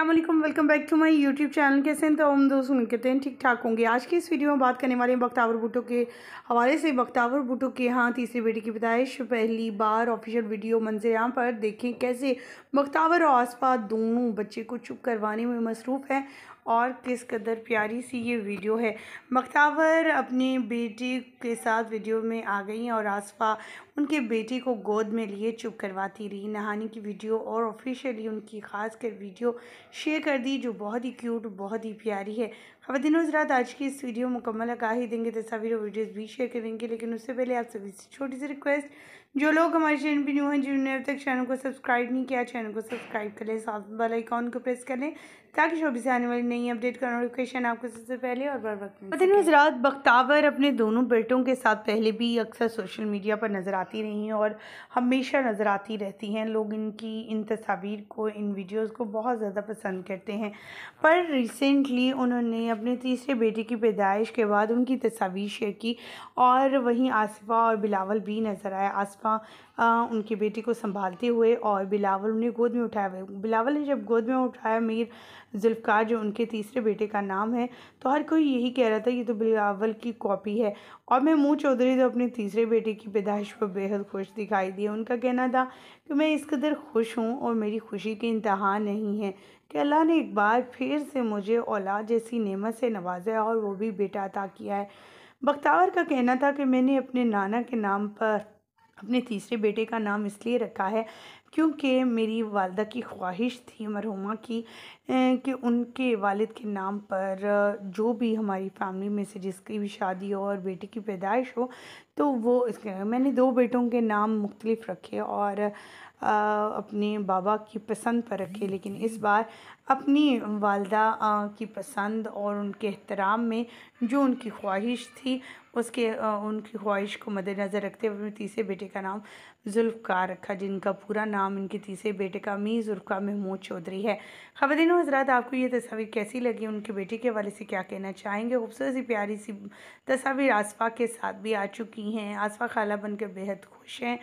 अल्लाम welcome back to my YouTube channel कैसे हैं तो हम दोस्त उनके तो हैं ठीक ठाक होंगे आज की इस वीडियो में बात करने वाले हैं बख्तावर भुटो के हवाले से बख्तावर भुटो के यहाँ तीसरे बेटे की पैदाइश पहली बार ऑफिशियल वीडियो मंजर यहाँ पर देखें कैसे बख्तावर और आसपास दोनों बच्चे को चुप करवाने में मसरूफ़ हैं और किस कदर प्यारी सी ये वीडियो है मखतावर अपनी बेटी के साथ वीडियो में आ गई और आसफा उनके बेटी को गोद में लिए चुप करवाती रही नहाने की वीडियो और ऑफिशियली उनकी ख़ास कर वीडियो शेयर कर दी जो बहुत ही क्यूट बहुत ही प्यारी है खबरदीन हजरात आज की इस वीडियो मुकम्मल अका ही देंगे तस्वीर वीडियोज़ भी शेयर करेंगे लेकिन उससे पहले आप सभी से छोटी सी रिक्वेस्ट जो लोग हमारे चैनल पर न्यू हैं जिन्होंने अब तक चैनल को सब्सक्राइब नहीं किया चैनल को सब्सक्राइब कर लें साथ वाला आइकॉन को प्रेस कर लें ताकि शोबी से आने वाली नई अपडेट का नोटिफिकेशन आपको सबसे पहले और बर वक्त वतन हजरात बख्तावर अपने दोनों बेटों के साथ पहले भी अक्सर सोशल मीडिया पर नज़र आती रही हैं और हमेशा नज़र आती रहती हैं लोग इनकी इन तस्वीर को इन वीडियोज़ को बहुत ज़्यादा पसंद करते हैं पर रिसेंटली उन्होंने अपने तीसरे बेटे की पैदाइश के बाद उनकी तस्वीर शेयर की और वहीं आसफा और बिलावल भी नज़र आया आसफा का उनकी बेटी को संभालते हुए और बिलावल उन्हें गोद में उठाया हुए बिलावल ने जब गोद में उठाया मीर जुल्फ़कार जो उनके तीसरे बेटे का नाम है तो हर कोई यही कह रहा था ये तो बिलावल की कॉपी है और महमूद चौधरी तो अपने तीसरे बेटे की पैदाइश पर बेहद खुश दिखाई दिए उनका कहना था कि मैं इस कदर खुश हूँ और मेरी खुशी की इंतहा नहीं है कि अल्लाह ने एक बार फिर से मुझे औलाद जैसी नेमत से नवाजा है और वो भी बेटा अता किया है बख्तावर का कहना था कि मैंने अपने नाना के नाम पर अपने तीसरे बेटे का नाम इसलिए रखा है क्योंकि मेरी वालदा की ख्वाहिश थी मरहुमा की कि उनके वालिद के नाम पर जो भी हमारी फैमिली में से जिसकी भी शादी हो और बेटे की पैदाइश हो तो वो इसके मैंने दो बेटों के नाम मुख्तलिफ रखे और आ, अपने बाबा की पसंद पर रखे लेकिन इस बार अपनी वालदा आ, की पसंद और उनके एहतराम में जो उनकी ख्वाहिश थी उसके आ, उनकी ख्वाहिश को मद्दनज़र रखते हुए तीसरे बेटे का नाम जुल्फ़ार रखा जिनका पूरा नाम इनके तीसरे बेटे का मी जुल्फ़ार महमूद चौधरी है ख़बरिन हजरात आपको ये तस्वीर कैसी लगी उनके बेटे के हवाले से क्या कहना चाहेंगे खूबसूरत सी प्यारी सी तस्वीर आसफा के साथ भी आ चुकी नहीं है आसफ़ा खाला बनकर बेहद खुश हैं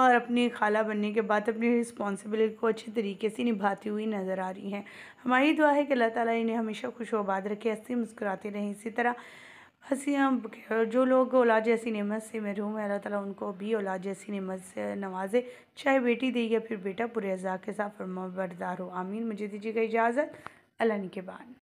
और अपनी खाला बनने के बाद अपनी रिस्पॉन्सिबिलिटी को अच्छे तरीके से निभाती हुई नज़र आ रही हैं हमारी दुआ है कि अल्लाह ताला इन्हें हमेशा खुश वबाद रखे हंसी मुस्कुराते रहें इसी तरह हंसियाँ जो लोग औलाद जैसी नमत से महरूम है अल्लाह ताला उनको भी औलाद जैसी नमत से नवाजे चाहे बेटी दे या फिर बेटा पूरे अज़ा के साथ फरमा बरदार हो आमीन मुझे दीजिएगा इजाज़त अल्लाह के बाद